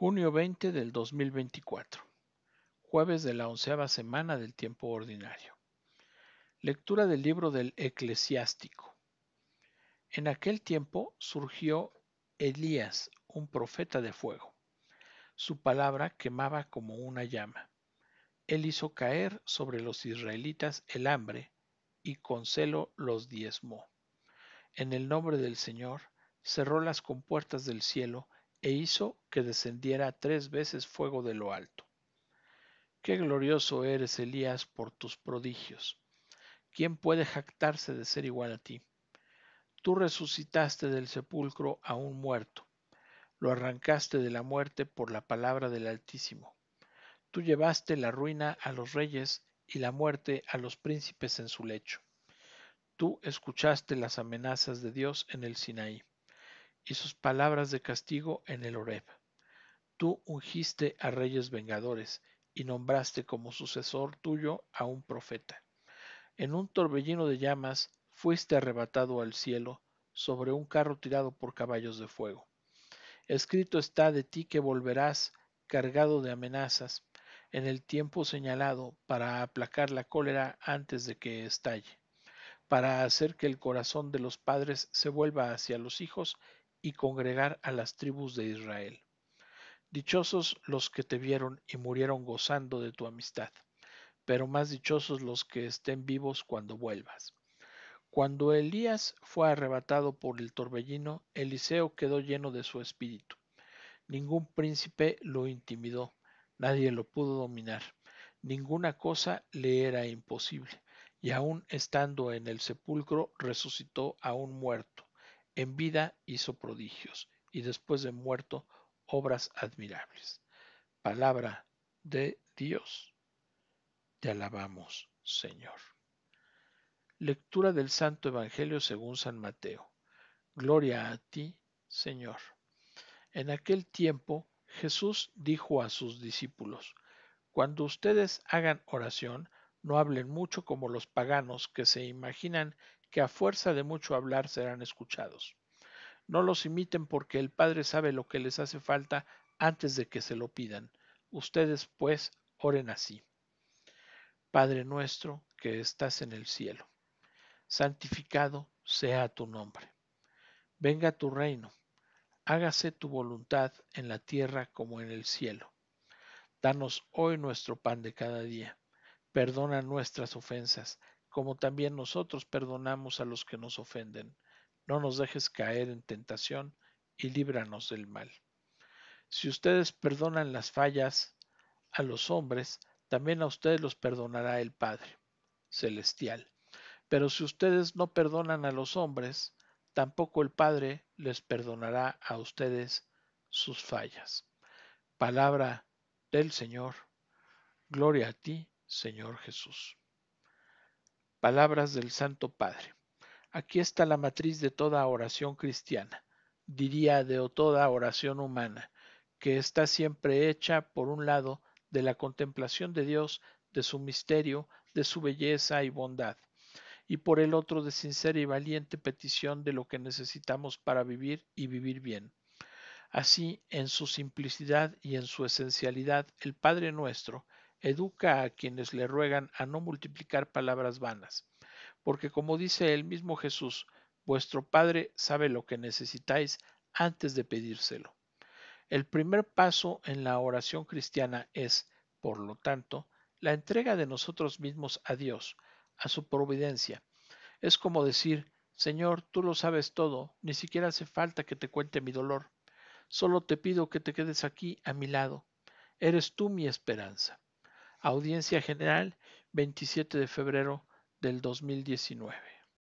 Junio 20 del 2024, jueves de la onceava semana del tiempo ordinario. Lectura del libro del eclesiástico. En aquel tiempo surgió Elías, un profeta de fuego. Su palabra quemaba como una llama. Él hizo caer sobre los israelitas el hambre y con celo los diezmó. En el nombre del Señor cerró las compuertas del cielo e hizo que descendiera tres veces fuego de lo alto. Qué glorioso eres, Elías, por tus prodigios. ¿Quién puede jactarse de ser igual a ti? Tú resucitaste del sepulcro a un muerto, lo arrancaste de la muerte por la palabra del Altísimo. Tú llevaste la ruina a los reyes y la muerte a los príncipes en su lecho. Tú escuchaste las amenazas de Dios en el Sinaí y sus palabras de castigo en el Oreb. Tú ungiste a reyes vengadores y nombraste como sucesor tuyo a un profeta. En un torbellino de llamas fuiste arrebatado al cielo sobre un carro tirado por caballos de fuego. Escrito está de ti que volverás cargado de amenazas en el tiempo señalado para aplacar la cólera antes de que estalle, para hacer que el corazón de los padres se vuelva hacia los hijos y congregar a las tribus de Israel. Dichosos los que te vieron y murieron gozando de tu amistad, pero más dichosos los que estén vivos cuando vuelvas. Cuando Elías fue arrebatado por el torbellino, Eliseo quedó lleno de su espíritu. Ningún príncipe lo intimidó, nadie lo pudo dominar, ninguna cosa le era imposible, y aun estando en el sepulcro resucitó a un muerto en vida hizo prodigios y después de muerto obras admirables. Palabra de Dios. Te alabamos, Señor. Lectura del Santo Evangelio según San Mateo. Gloria a ti, Señor. En aquel tiempo Jesús dijo a sus discípulos, Cuando ustedes hagan oración, no hablen mucho como los paganos que se imaginan que a fuerza de mucho hablar serán escuchados. No los imiten porque el Padre sabe lo que les hace falta antes de que se lo pidan. Ustedes, pues, oren así. Padre nuestro que estás en el cielo, santificado sea tu nombre. Venga tu reino, hágase tu voluntad en la tierra como en el cielo. Danos hoy nuestro pan de cada día. Perdona nuestras ofensas, como también nosotros perdonamos a los que nos ofenden no nos dejes caer en tentación y líbranos del mal. Si ustedes perdonan las fallas a los hombres, también a ustedes los perdonará el Padre Celestial. Pero si ustedes no perdonan a los hombres, tampoco el Padre les perdonará a ustedes sus fallas. Palabra del Señor. Gloria a ti, Señor Jesús. Palabras del Santo Padre. Aquí está la matriz de toda oración cristiana, diría de toda oración humana, que está siempre hecha, por un lado, de la contemplación de Dios, de su misterio, de su belleza y bondad, y por el otro de sincera y valiente petición de lo que necesitamos para vivir y vivir bien. Así, en su simplicidad y en su esencialidad, el Padre nuestro educa a quienes le ruegan a no multiplicar palabras vanas, porque como dice el mismo Jesús, vuestro Padre sabe lo que necesitáis antes de pedírselo. El primer paso en la oración cristiana es, por lo tanto, la entrega de nosotros mismos a Dios, a su providencia. Es como decir, Señor, tú lo sabes todo, ni siquiera hace falta que te cuente mi dolor. Solo te pido que te quedes aquí a mi lado. Eres tú mi esperanza. Audiencia General, 27 de febrero del 2019.